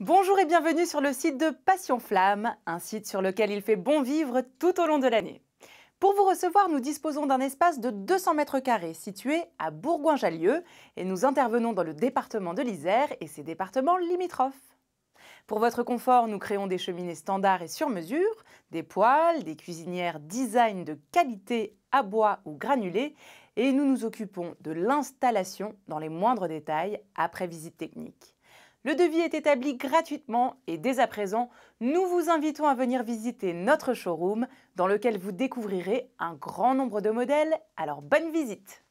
Bonjour et bienvenue sur le site de Passion Flamme, un site sur lequel il fait bon vivre tout au long de l'année. Pour vous recevoir, nous disposons d'un espace de 200 mètres carrés situé à Bourgoin-Jallieu et nous intervenons dans le département de l'Isère et ses départements limitrophes. Pour votre confort, nous créons des cheminées standards et sur mesure, des poêles, des cuisinières design de qualité à bois ou granulés et nous nous occupons de l'installation dans les moindres détails après visite technique. Le devis est établi gratuitement et dès à présent, nous vous invitons à venir visiter notre showroom dans lequel vous découvrirez un grand nombre de modèles. Alors bonne visite